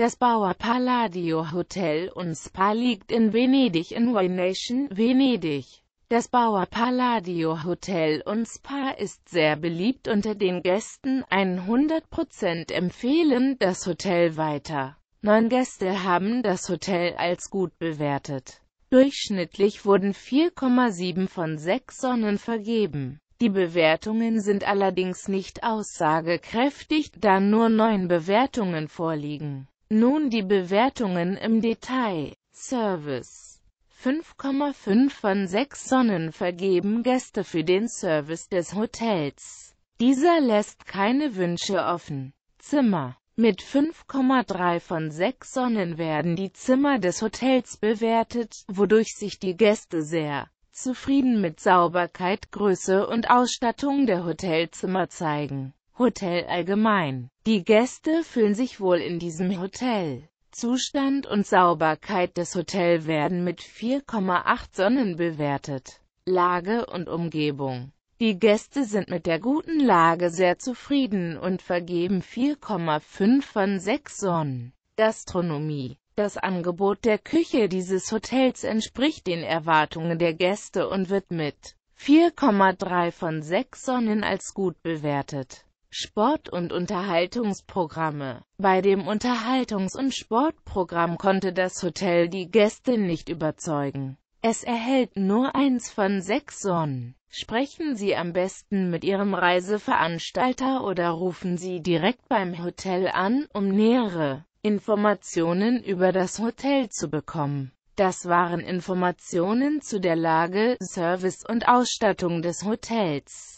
Das Bauer Palladio Hotel und Spa liegt in Venedig in Nation, Venedig. Das Bauer Palladio Hotel und Spa ist sehr beliebt unter den Gästen, 100% empfehlen das Hotel weiter. Neun Gäste haben das Hotel als gut bewertet. Durchschnittlich wurden 4,7 von 6 Sonnen vergeben. Die Bewertungen sind allerdings nicht aussagekräftig, da nur neun Bewertungen vorliegen. Nun die Bewertungen im Detail. Service 5,5 von 6 Sonnen vergeben Gäste für den Service des Hotels. Dieser lässt keine Wünsche offen. Zimmer mit 5,3 von 6 Sonnen werden die Zimmer des Hotels bewertet, wodurch sich die Gäste sehr zufrieden mit Sauberkeit, Größe und Ausstattung der Hotelzimmer zeigen. Hotel allgemein. Die Gäste fühlen sich wohl in diesem Hotel. Zustand und Sauberkeit des Hotels werden mit 4,8 Sonnen bewertet. Lage und Umgebung Die Gäste sind mit der guten Lage sehr zufrieden und vergeben 4,5 von 6 Sonnen. Gastronomie das Angebot der Küche dieses Hotels entspricht den Erwartungen der Gäste und wird mit 4,3 von 6 Sonnen als gut bewertet. Sport- und Unterhaltungsprogramme. Bei dem Unterhaltungs- und Sportprogramm konnte das Hotel die Gäste nicht überzeugen. Es erhält nur eins von sechs Sonnen. Sprechen Sie am besten mit Ihrem Reiseveranstalter oder rufen Sie direkt beim Hotel an, um nähere Informationen über das Hotel zu bekommen. Das waren Informationen zu der Lage, Service und Ausstattung des Hotels.